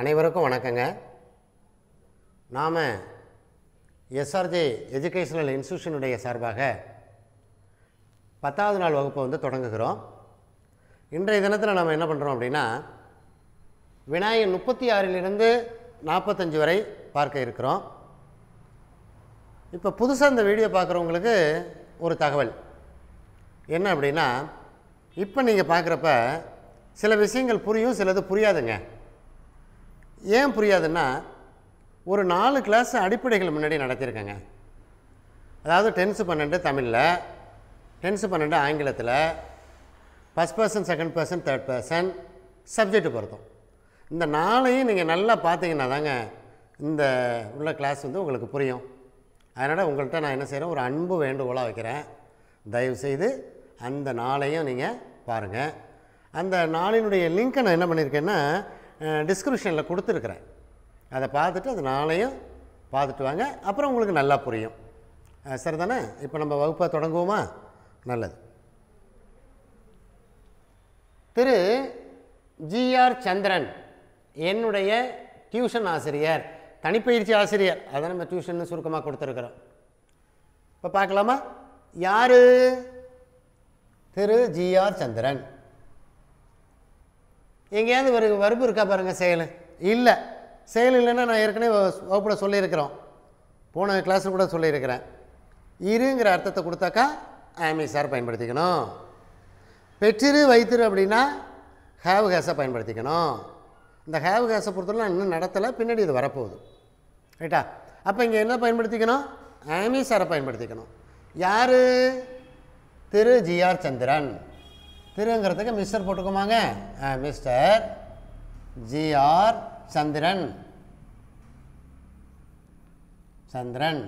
அனைவருக்கும் வணக்கங்க நாம் எஸ்ஆர்ஜே எஜுகேஷ்னல் இன்ஸ்டியூஷனுடைய சார்பாக பத்தாவது நாள் வகுப்பை வந்து தொடங்குகிறோம் இன்றைய தினத்தில் நம்ம என்ன பண்ணுறோம் அப்படின்னா விநாயகர் முப்பத்தி ஆறிலிருந்து நாற்பத்தஞ்சு வரை பார்க்க இருக்கிறோம் இப்போ புதுசாக இந்த வீடியோ பார்க்குறவங்களுக்கு ஒரு தகவல் என்ன அப்படின்னா இப்போ நீங்கள் பார்க்குறப்ப சில விஷயங்கள் புரியும் சிலது புரியாதுங்க ஏன் புரியாதுன்னா ஒரு நாலு கிளாஸ் அடிப்படைகள் முன்னாடி நடத்தியிருக்கேங்க அதாவது டென்த்து பன்னெண்டு தமிழில் டென்த்து பன்னெண்டு ஆங்கிலத்தில் first person second person third person subject பொருத்தம் இந்த நாளையும் நீங்கள் நல்லா பார்த்தீங்கன்னா தாங்க இந்த உள்ள கிளாஸ் வந்து உங்களுக்கு புரியும் அதனால் உங்கள்கிட்ட நான் என்ன செய்கிறேன் ஒரு அன்பு வேண்டுகோளாக வைக்கிறேன் தயவுசெய்து அந்த நாளையும் நீங்கள் பாருங்கள் அந்த நாளினுடைய லிங்க்கை நான் என்ன பண்ணியிருக்கேன்னா டிஸ்கிரிப்ஷனில் கொடுத்துருக்குறேன் அதை பார்த்துட்டு அது நாளையும் பார்த்துட்டு வாங்க அப்புறம் உங்களுக்கு நல்லா புரியும் சரி தானே இப்போ நம்ம வகுப்பை தொடங்குவோமா நல்லது திரு ஜிஆர் சந்திரன் என்னுடைய டியூஷன் ஆசிரியர் தனிப்பயிற்சி ஆசிரியர் அதை நம்ம டியூஷன் சுருக்கமாக கொடுத்துருக்குறோம் இப்போ பார்க்கலாமா யார் திரு ஜிஆர் சந்திரன் எங்கேயாவது ஒரு வறுப்பு இருக்கா பாருங்கள் செயல் இல்லை செயல் இல்லைன்னா நான் ஏற்கனவே வகுப்பில் சொல்லியிருக்கிறோம் போன கிளாஸில் கூட சொல்லியிருக்கிறேன் இருங்கிற அர்த்தத்தை கொடுத்தாக்கா சார் பயன்படுத்திக்கணும் பெற்றிரு வைத்திரு அப்படின்னா ஹேவ் ஹேஸை பயன்படுத்திக்கணும் இந்த ஹேவ் ஹேஸை பொறுத்தவரை இன்னும் நடத்தலை பின்னாடி இது வரப்போகுது ரைட்டா அப்போ இங்கே என்ன பயன்படுத்திக்கணும் சாரை பயன்படுத்திக்கணும் யார் திரு ஜிஆர் சந்திரன் திருங்கிறதுக்கு மிஸ்டர் போட்டுக்குமாங்க மிஸ்டர் ஜிஆர் சந்திரன் சந்திரன்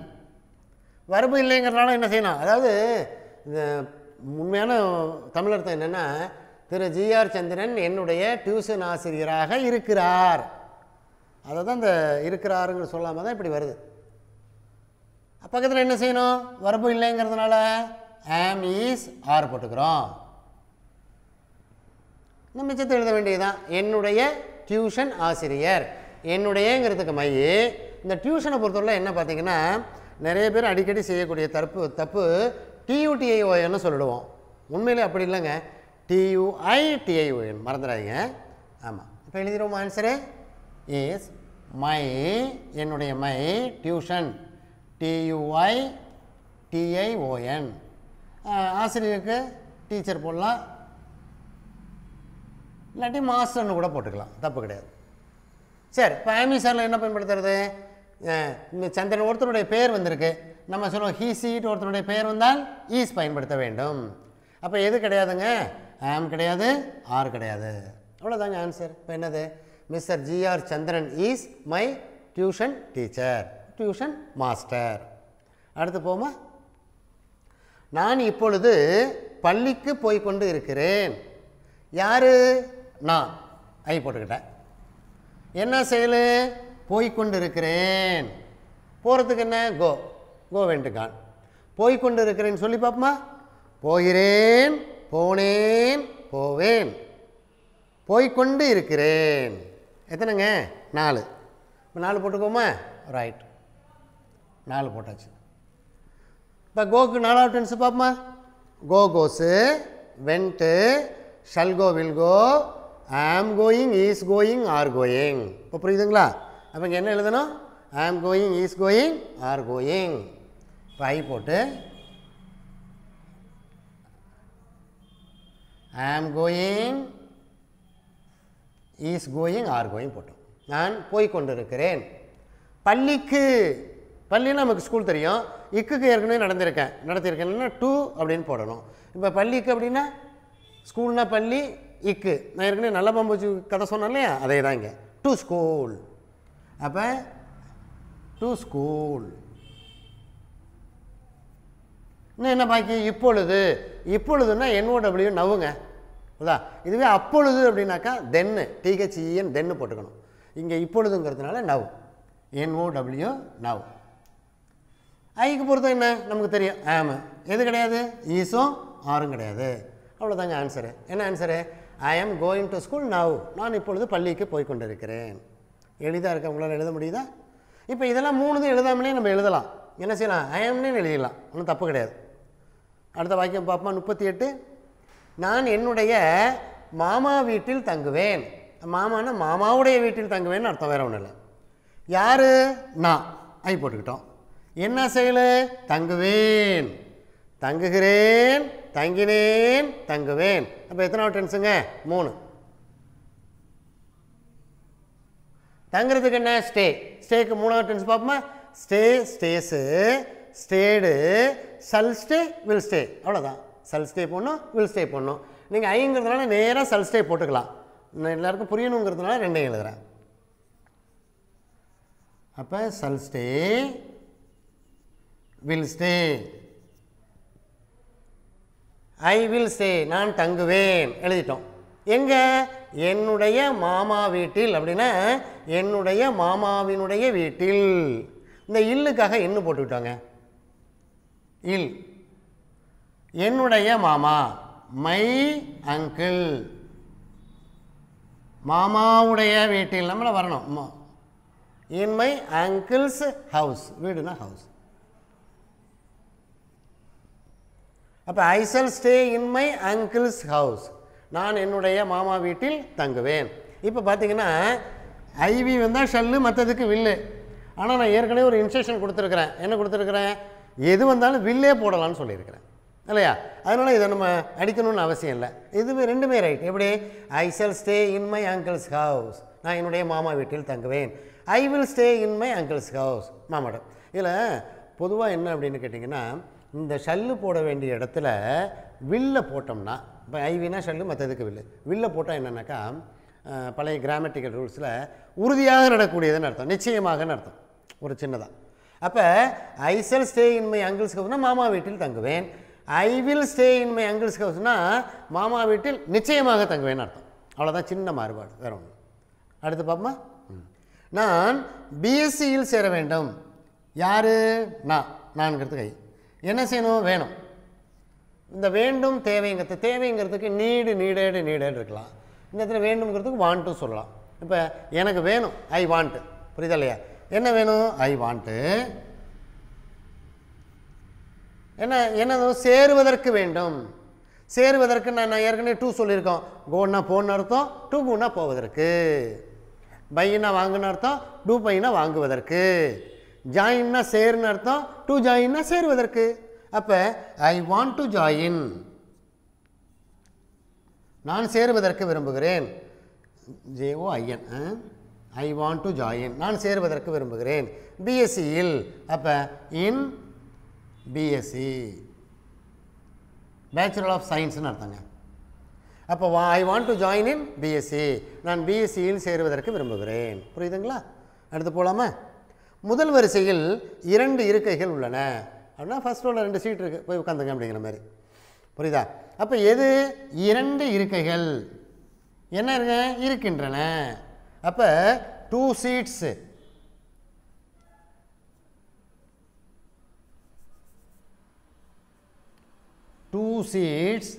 வரும்பு இல்லைங்கிறனால என்ன செய்யணும் அதாவது இந்த உண்மையான தமிழர்த்தம் என்னென்னா திரு ஜிஆர் சந்திரன் என்னுடைய டியூஷன் ஆசிரியராக இருக்கிறார் அதை தான் இந்த இருக்கிறாருங்கிற சொல்லாமல் தான் இப்படி வருது பக்கத்தில் என்ன செய்யணும் வரம்பு இல்லைங்கிறதுனால ஆம் ஈஸ் ஆர் போட்டுக்கிறோம் இன்னும் மிச்சத்தை எழுத வேண்டியதுதான் என்னுடைய டியூஷன் ஆசிரியர் என்னுடையங்கிறதுக்கு மை இந்த டியூஷனை பொறுத்தவரை என்ன பார்த்தீங்கன்னா நிறைய பேர் அடிக்கடி செய்யக்கூடிய தப்பு தப்பு டியூடிஐஓஎன்னு சொல்லிடுவோம் உண்மையிலே அப்படி இல்லைங்க டியூஐ மறந்துடாதீங்க ஆமாம் இப்போ எழுதிடுவோம் ஆன்சரு இஸ் மை என்னுடைய மை டியூஷன் டியூஐ டிஐஓஎன் ஆசிரியருக்கு டீச்சர் போடலாம் இல்லாட்டி மாஸ்டர்னு கூட போட்டுக்கலாம் தப்பு கிடையாது சரி இப்போ ஆமிசாரில் என்ன பயன்படுத்துறது இந்த சந்திரன் ஒருத்தருடைய பெயர் வந்திருக்கு நம்ம சொல்லுவோம் ஹீ சீட் ஒருத்தருடைய பெயர் வந்தால் ஈஸ் பயன்படுத்த வேண்டும் அப்போ எது கிடையாதுங்க ஆம் கிடையாது ஆர் கிடையாது அவ்வளோதாங்க ஆன்சர் இப்போ என்னது mister GR Chandran is my tuition teacher tuition master அடுத்து போமா நான் இப்பொழுது பள்ளிக்கு போய்கொண்டு இருக்கிறேன் யார் நான் ஐ போட்டுக்கிட்டேன் என்ன செயல் போய்கொண்டு இருக்கிறேன் போகிறதுக்கு என்ன கோ கோ வெண்டுகான் போய்கொண்டு இருக்கிறேன்னு சொல்லி பார்ப்போமா போகிறேன் போனேன் போவேன் போய்கொண்டு இருக்கிறேன் எத்தனைங்க நாலு இப்போ நாலு போட்டுக்கோமா ரைட் நாலு போட்டாச்சு இப்போ கோக்கு நாலாவது டென்ஸ் பார்ப்போமா கோ கோஸு went shall go will go am going is going are going இப்போ புரியுதுங்களா அப்போ இங்கே என்ன எழுதணும் am going is going are going இப்போ ஐ போட்டு am going is going are going போட்டோம் நான் போய்கொண்டிருக்கிறேன் பள்ளிக்கு பள்ளினா நமக்கு ஸ்கூல் தெரியும் இக்குக்கு ஏற்கனவே நடந்திருக்கேன் நடத்தியிருக்கேன்னா டூ அப்படின்னு போடணும் இப்போ பள்ளிக்கு அப்படின்னா ஸ்கூல்னால் பள்ளி இக்கு நான் ஏற்கனவே நல்ல வச்சு கதை சொன்னேன் இல்லையா அதே தான் இங்கே டு ஸ்கூல் அப்போ டு ஸ்கூல் இன்னும் என்ன பாக்கி இப்பொழுது இப்பொழுதுன்னா அப்படியும் நவுங்க ஓதா இதுவே அப்பொழுது அப்படின்னாக்கா தென்னு டிஹெச்இஎன் தென்னு போட்டுக்கணும் இங்கே இப்பொழுதுங்கிறதுனால நவ் என்ஓடபிள்யூ நவ் ஐக்கு பொறுத்த என்ன நமக்கு தெரியும் ஆமாம் எது கிடையாது ஈஸும் ஆறும் கிடையாது அவ்வளோதாங்க ஆன்சரு என்ன answer I am going to school now நான் இப்பொழுது பள்ளிக்கு போய் கொண்டிருக்கிறேன் எளிதாக இருக்க உங்களால் எழுத முடியுதா இப்போ இதெல்லாம் மூணுதும் எழுதாமலே நம்ம எழுதலாம் என்ன செய்யலாம் ஐ ஆம்னு எழுதிடலாம் ஒன்றும் தப்பு கிடையாது அடுத்த வாக்கியம் பார்ப்போம் முப்பத்தி எட்டு நான் என்னுடைய மாமா வீட்டில் தங்குவேன் மாமானா மாமாவுடைய வீட்டில் தங்குவேன்னு அர்த்தம் வேறு ஒன்றும் இல்லை யார் நான் ஐ போட்டுக்கிட்டோம் என்ன செயல் தங்குவேன் தங்குகிறேன் தங்கினேன் தங்குவேன் அப்போ எத்தனை டென்ஸுங்க மூணு தங்குறதுக்கு என்ன ஸ்டே ஸ்டேக்கு மூணாவது டென்ஸ் பார்ப்போமா stay stays stayed shall stay will stay அவ்வளோதான் சல் ஸ்டே போடணும் வில் ஸ்டே போடணும் நீங்கள் ஐங்கிறதுனால நேராக சல் ஸ்டே போட்டுக்கலாம் நான் எல்லாருக்கும் புரியணுங்கிறதுனால ரெண்டையும் எழுதுகிறேன் அப்போ shall stay will stay I will say நான் தங்குவேன் எழுதிட்டோம் எங்கே என்னுடைய மாமா வீட்டில் அப்படின்னா என்னுடைய மாமாவினுடைய வீட்டில் இந்த இல்லுக்காக என்ன போட்டுக்கிட்டோங்க இல் என்னுடைய மாமா மை அங்கிள் மாமாவுடைய வீட்டில் நம்மளை வரணும் இன் மை அங்கிள்ஸ் ஹவுஸ் வீடுனா ஹவுஸ் அப்போ I shall stay in my uncle's house நான் என்னுடைய மாமா வீட்டில் தங்குவேன் இப்போ பார்த்தீங்கன்னா ஐவி வந்தால் ஷல்லு மற்றதுக்கு வில்லு ஆனால் நான் ஏற்கனவே ஒரு இன்ஸ்ட்ரக்ஷன் கொடுத்துருக்குறேன் என்ன கொடுத்துருக்குறேன் எது வந்தாலும் வில்லே போடலான்னு சொல்லியிருக்கிறேன் இல்லையா அதனால் இதை நம்ம அடிக்கணும்னு அவசியம் இல்லை இதுவே ரெண்டுமே ரைட் எப்படி I shall stay in my uncle's house நான் என்னுடைய மாமா வீட்டில் தங்குவேன் I will stay in my uncle's house மாமாடம் இதில் பொதுவாக என்ன அப்படின்னு கேட்டிங்கன்னா இந்த ஷல்லு போட வேண்டிய இடத்துல வில்ல போட்டோம்னா இப்போ ஐவினா ஷல்லு மற்றதுக்கு வில்லு வில்ல போட்டால் என்னென்னாக்கா பழைய கிராமட்டிக்கல் ரூல்ஸில் உறுதியாக நடக்கூடியதுன்னு அர்த்தம் நிச்சயமாகன்னு அர்த்தம் ஒரு சின்னதாக அப்போ I shall stay in my uncle's ஹவுஸ்னால் மாமா வீட்டில் தங்குவேன் I will stay in my uncle's ஹவுஸ்னால் மாமா வீட்டில் நிச்சயமாக தங்குவேன் அர்த்தம் அவ்வளோதான் சின்ன மாறுபாடு வேற ஒன்று அடுத்து பாப்பமா நான் பிஎஸ்சியில் சேர வேண்டும் யார் நான் நான்கிறது கை என்ன செய்யணும் வேணும் இந்த வேண்டும் தேவைங்கிறது தேவைங்கிறதுக்கு நீடு நீடேடு நீடேடு இருக்கலாம் இந்த இடத்துல வேண்டும்ங்கிறதுக்கு வாண்ட்டும் சொல்லலாம் இப்போ எனக்கு வேணும் ஐ வாண்ட்டு புரியுதா இல்லையா என்ன வேணும் ஐ வாண்ட்டு என்ன என்ன சேருவதற்கு வேண்டும் சேருவதற்கு நான் நான் ஏற்கனவே டூ சொல்லியிருக்கோம் கோன்னா போன்னு அர்த்தம் டூ கூன்னா போவதற்கு பையனா வாங்குன்னு அர்த்தம் டூ பையனா வாங்குவதற்கு ஜாயின்னா சேர்னு அர்த்தம் டு ஜாயின்னா சேருவதற்கு அப்போ ஐ வாண்ட் டு ஜாயின் நான் சேருவதற்கு விரும்புகிறேன் J O I N I want to join நான் சேருவதற்கு விரும்புகிறேன் பிஎஸ்சியில் அப்போ இன் பிஎஸ்சி பேச்சுலர் ஆஃப் சயின்ஸ்னு அர்த்தங்க அப்போ வா I want to join in BSc நான் பிஎஸ்சியில் சேருவதற்கு விரும்புகிறேன் புரியுதுங்களா அடுத்து போகலாமா முதல் வரிசையில் இரண்டு இருக்கைகள் உள்ளன அப்படின்னா ஃபஸ்ட் ரோவில் ரெண்டு சீட் இருக்குது போய் உட்காந்துங்க அப்படிங்கிற மாதிரி புரியுதா அப்போ எது இரண்டு இருக்கைகள் என்ன இருங்க இருக்கின்றன அப்போ டூ சீட்ஸு டூ சீட்ஸ்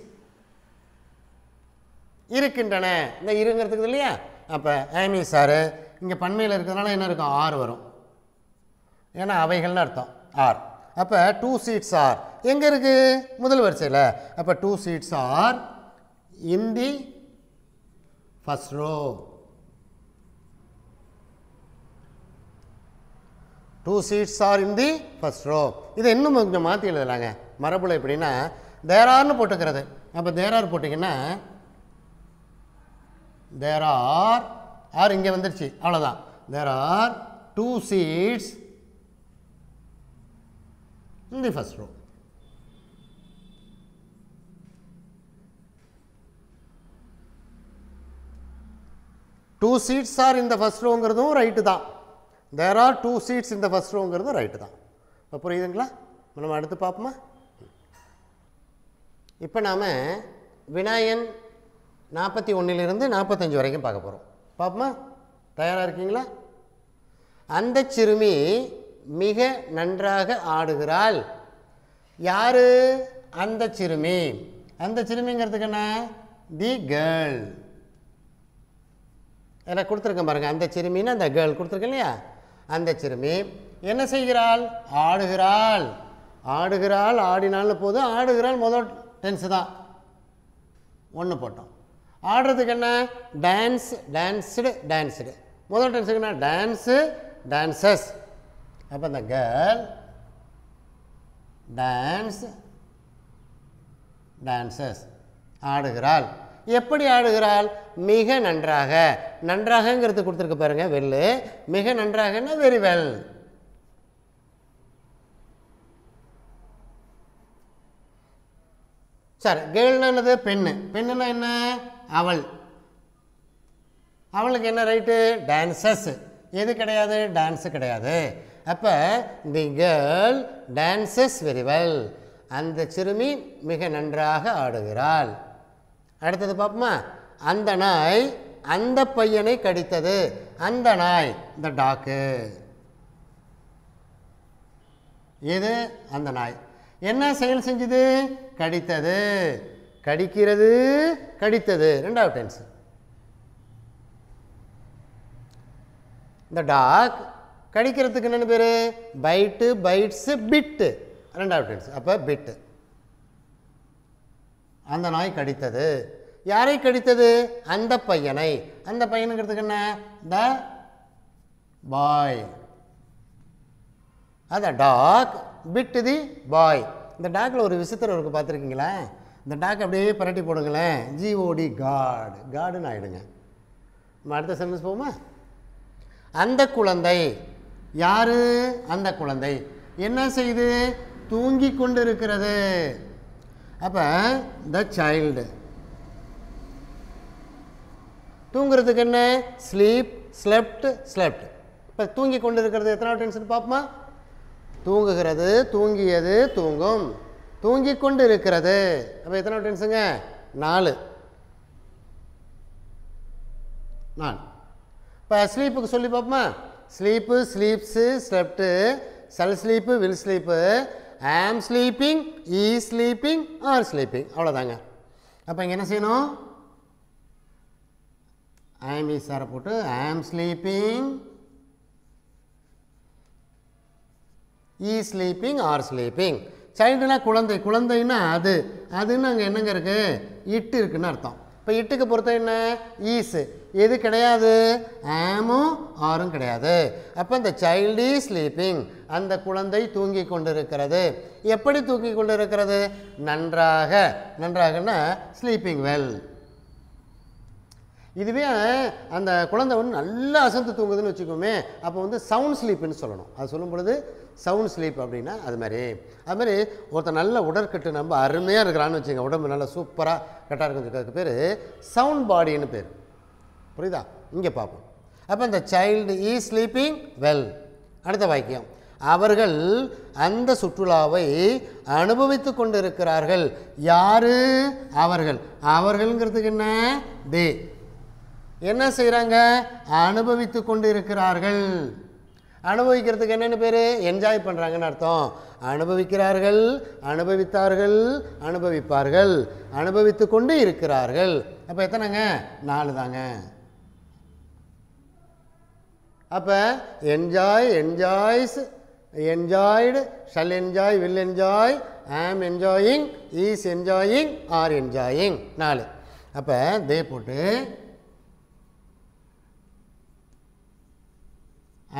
இருக்கின்றன இந்த இருங்கிறதுக்கு இல்லையா அப்போ ஐ சாரு சார் இங்கே பண்மையில் இருக்கிறதுனால என்ன இருக்கும் ஆறு வரும் ஏன்னா அவைகள்னு அர்த்தம் ஆர் அப்போ டூ சீட்ஸ் ஆர் எங்கே இருக்குது முதல் வரிசையில் அப்போ two seats are in the first row two seats are in the first row இதை இன்னும் கொஞ்சம் மாற்றி எழுதலாங்க மரபுல எப்படின்னா தேரார்னு போட்டுக்கிறது அப்போ தேரார் போட்டிங்கன்னா தேர் ஆர் ஆர் இங்கே வந்துடுச்சு அவ்வளோதான் there are two seats in the first row. Two seats are in the first ரோங்கிறதும் ரைட்டு தான் there are two seats in the first ரோங்கிறதும் ரைட்டு தான் புரியுதுங்களா நம்ம அடுத்து பார்ப்போமா இப்போ நாம் விநாயகன் நாற்பத்தி ஒன்றிலிருந்து நாற்பத்தஞ்சு வரைக்கும் பார்க்க போகிறோம் பார்ப்போமா தயாராக இருக்கீங்களா அந்த சிறுமி மிக நன்றாக ஆடுகிறாள் யார் அந்த சிறுமி அந்த சிறுமிங்கிறதுக்கு என்ன தி கேர்ள் எனக்கு கொடுத்துருக்கேன் பாருங்கள் அந்த சிறுமின்னு அந்த கேர்ள் கொடுத்துருக்கேன் இல்லையா அந்த சிறுமி என்ன செய்கிறாள் ஆடுகிறாள் ஆடுகிறாள் ஆடினாலும் போது ஆடுகிறாள் முதல் டென்ஸு தான் ஒன்று போட்டோம் ஆடுறதுக்கு என்ன டான்ஸ் டான்ஸ்டு டான்ஸ்டு முதல் டென்ஸுக்கு என்ன டான்ஸு டான்சஸ் அப்போ இந்த கேர்ள் டான்ஸ் டான்சஸ் ஆடுகிறாள் எப்படி ஆடுகிறாள் மிக நன்றாக நன்றாகங்கிறது கொடுத்துருக்கு பாருங்கள் வெல்லு மிக நன்றாகன்னா வெரி வெல் சார் கேர்ள்னா என்னது பெண்ணு பெண்ணுனா என்ன அவள் அவளுக்கு என்ன ரைட்டு டான்சஸ் எது கிடையாது டான்ஸு கிடையாது அப்போ the girl dances very well அந்த சிறுமி மிக நன்றாக ஆடுகிறாள் அடுத்தது பார்ப்போமா அந்த நாய் அந்த பையனை கடித்தது அந்த நாய் இந்த டாக்கு இது அந்த நாய் என்ன செயல் செஞ்சது கடித்தது கடிக்கிறது கடித்தது ரெண்டாவது டென்ஸ் இந்த டாக் கடிக்கிறதுக்கு என்னென்ன பேர் பைட்டு பைட்ஸு பிட்டு ரெண்டாவது டென்ஸ் அப்போ பிட்டு அந்த நாய் கடித்தது யாரை கடித்தது அந்த பையனை அந்த பையனுங்கிறதுக்கு என்ன த பாய் அதான் டாக் பிட்டு தி பாய் இந்த டாக்கில் ஒரு விசித்திரம் இருக்கு பார்த்துருக்கீங்களா இந்த டாக் அப்படியே பரட்டி போடுங்களேன் ஜிஓடி காடு காடுன்னு ஆகிடுங்க நம்ம அடுத்த சென்டென்ஸ் போவோமா அந்த குழந்தை யார் அந்த குழந்தை என்ன செய்து தூங்கி கொண்டு இருக்கிறது அப்போ த சைல்டு தூங்குறதுக்கு என்ன ஸ்லீப் ஸ்லெப்ட் ஸ்லெப்ட் இப்போ தூங்கி கொண்டு இருக்கிறது எத்தனாவது டென்ஸ்னு பார்ப்போமா தூங்குகிறது தூங்கியது தூங்கும் தூங்கி கொண்டு இருக்கிறது அப்போ எத்தனாவது டென்ஸுங்க நாலு நாலு இப்போ ஸ்லீப்புக்கு சொல்லி பார்ப்போமா sleep sleeps slept shall sleep will sleep am sleeping is sleeping are sleeping அவ்வளோதாங்க அப்போ இங்கே என்ன செய்யணும் ஐஎம் சாரை போட்டு am sleeping is sleeping are sleeping சைல்டுனா குழந்தை குழந்தைன்னா அது அதுன்னு அங்கே என்னங்க இருக்குது இட்டு இருக்குன்னு அர்த்தம் இப்போ இட்டுக்கு பொறுத்த என்ன ஈஸு எது கிடையாது ஆமும் ஆறும் கிடையாது அப்போ இந்த சைல்டு ஸ்லீப்பிங் அந்த குழந்தை தூங்கி கொண்டிருக்கிறது எப்படி தூங்கி கொண்டிருக்கிறது நன்றாக நன்றாகனா ஸ்லீப்பிங் வெல் இதுவே அந்த குழந்தை வந்து நல்லா அசந்து தூங்குதுன்னு வச்சுக்கோமே அப்போ வந்து சவுண்ட் ஸ்லீப்புன்னு சொல்லணும் அது சொல்லும் பொழுது சவுண்ட் ஸ்லீப் அப்படின்னா அது மாதிரி அது மாதிரி ஒருத்தர் நல்ல உடற்கட்டு நம்ம அருமையாக இருக்கிறான்னு வச்சுக்கோங்க உடம்பு நல்லா சூப்பராக கரெக்டாக இருக்கு பேர் சவுண்ட் பாடின்னு பேர் புரியுதா இங்கே பார்ப்போம் அப்போ இந்த சைல்டு ஈ ஸ்லீப்பிங் வெல் அடுத்த வாக்கியம் அவர்கள் அந்த சுற்றுலாவை அனுபவித்து கொண்டிருக்கிறார்கள் யாரு அவர்கள் அவர்கள்ங்கிறதுக்கு என்ன தே என்ன செய்கிறாங்க அனுபவித்து கொண்டு இருக்கிறார்கள் அனுபவிக்கிறதுக்கு என்னென்ன பேர் என்ஜாய் பண்ணுறாங்கன்னு அர்த்தம் அனுபவிக்கிறார்கள் அனுபவித்தார்கள் அனுபவிப்பார்கள் அனுபவித்து கொண்டு இருக்கிறார்கள் அப்போ எத்தனைங்க நாலு தாங்க அப்போ enjoy enjoys enjoyed shall enjoy will enjoy am enjoying is enjoying are enjoying நாலு அப்போ தே போட்டு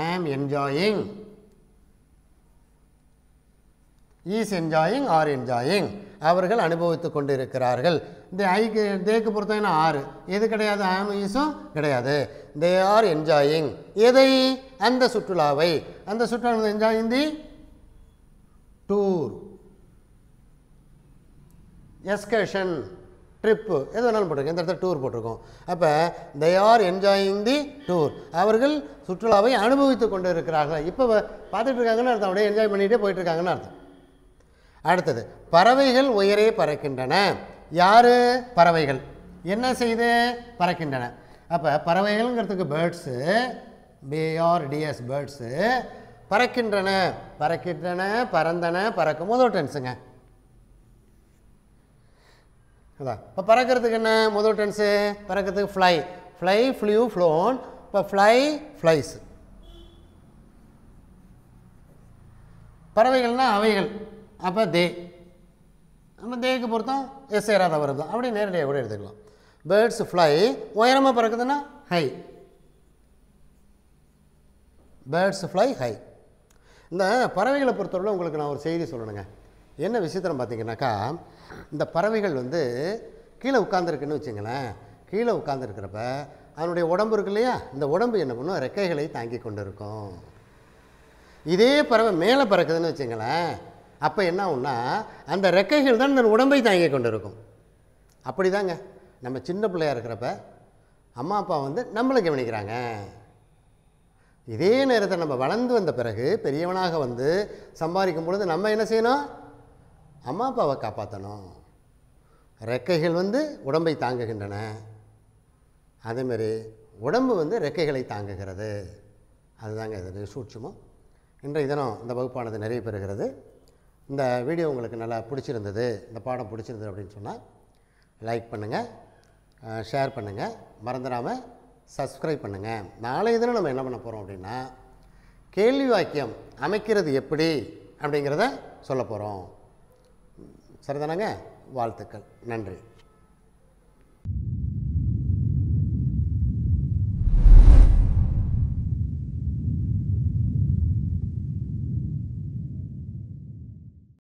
am enjoying is enjoying are enjoying அவர்கள் அனுபவித்து கொண்டிருக்கிறார்கள் இந்த ஐக்கு தேக்கு பொறுத்தவரை ஆறு எது கிடையாது ஆமீஸும் கிடையாது தே ஆர் என்ஜாயிங் எதை அந்த சுற்றுலாவை அந்த சுற்றுலா enjoying the tour excursion trip எது வேணாலும் போட்டிருக்கோம் இந்த இடத்துல டூர் போட்டிருக்கோம் அப்போ they are enjoying the tour அவர்கள் சுற்றுலாவை அனுபவித்து கொண்டு இருக்கிறார்கள் இப்போ பார்த்துட்டு இருக்காங்கன்னு அர்த்தம் அப்படியே என்ஜாய் பண்ணிகிட்டே போயிட்டுருக்காங்கன்னு அர்த்தம் அடுத்தது பறவைகள் உயரே பறக்கின்றன யார் பறவைகள் என்ன செய்து பறக்கின்றன அப்போ பறவைகள்ங்கிறதுக்கு பேர்ட்ஸு பேஆர் டிஎஸ் பேர்ட்ஸு பறக்கின்றன பறக்கின்றன பறந்தன பறக்கும் முதல் டென்ஸுங்க அதான் இப்போ பறக்கிறதுக்கு என்ன முதல் டென்ஸு பறக்கிறதுக்கு ஃப்ளை ஃப்ளை ஃப்ளூ ஃப்ளோன் இப்போ ஃப்ளை ஃப்ளைஸ் பறவைகள்னால் அவைகள் அப்போ தே நம்ம தேக்கு பொருத்தம் எஸ் ஏறாத வருது அப்படி நேரடியாக கூட எடுத்துக்கலாம் பேர்ட்ஸ் ஃப்ளை உயரமாக பறக்குதுன்னா ஹை பேர்ட்ஸ் ஃப்ளை ஹை இந்த பறவைகளை பொறுத்தவரை உங்களுக்கு நான் ஒரு செய்தி சொல்லணுங்க என்ன விசித்திரம் பார்த்தீங்கன்னாக்கா இந்த பறவைகள் வந்து கீழே உட்காந்துருக்குன்னு வச்சுங்களேன் கீழே உட்காந்துருக்கிறப்ப அதனுடைய உடம்பு இருக்கு இல்லையா இந்த உடம்பு என்ன பண்ணும் ரெக்கைகளை தாங்கி கொண்டு இருக்கும் இதே பறவை மேலே பறக்குதுன்னு வச்சுங்களேன் அப்போ என்ன ஆகும்னா அந்த ரெக்கைகள் தான் இந்த உடம்பை தாங்கி கொண்டு இருக்கும் அப்படி தாங்க நம்ம சின்ன பிள்ளையாக இருக்கிறப்ப அம்மா அப்பா வந்து நம்மளை கவனிக்கிறாங்க இதே நேரத்தை நம்ம வளர்ந்து வந்த பிறகு பெரியவனாக வந்து சம்பாதிக்கும் பொழுது நம்ம என்ன செய்யணும் அம்மா அப்பாவை காப்பாற்றணும் ரெக்கைகள் வந்து உடம்பை தாங்குகின்றன அதேமாரி உடம்பு வந்து ரெக்கைகளை தாங்குகிறது அதுதாங்க இது சூட்சமும் இன்றைய தினம் இந்த வகுப்பானது நிறைய பெறுகிறது இந்த வீடியோ உங்களுக்கு நல்லா பிடிச்சிருந்தது இந்த பாடம் பிடிச்சிருந்தது அப்படின்னு சொன்னால் லைக் பண்ணுங்கள் ஷேர் பண்ணுங்கள் மறந்துடாமல் சப்ஸ்கிரைப் பண்ணுங்கள் நாளைய தினம் நம்ம என்ன பண்ண போகிறோம் அப்படின்னா கேள்வி வாக்கியம் அமைக்கிறது எப்படி அப்படிங்கிறத சொல்ல போகிறோம் சரிதானங்க வாழ்த்துக்கள் நன்றி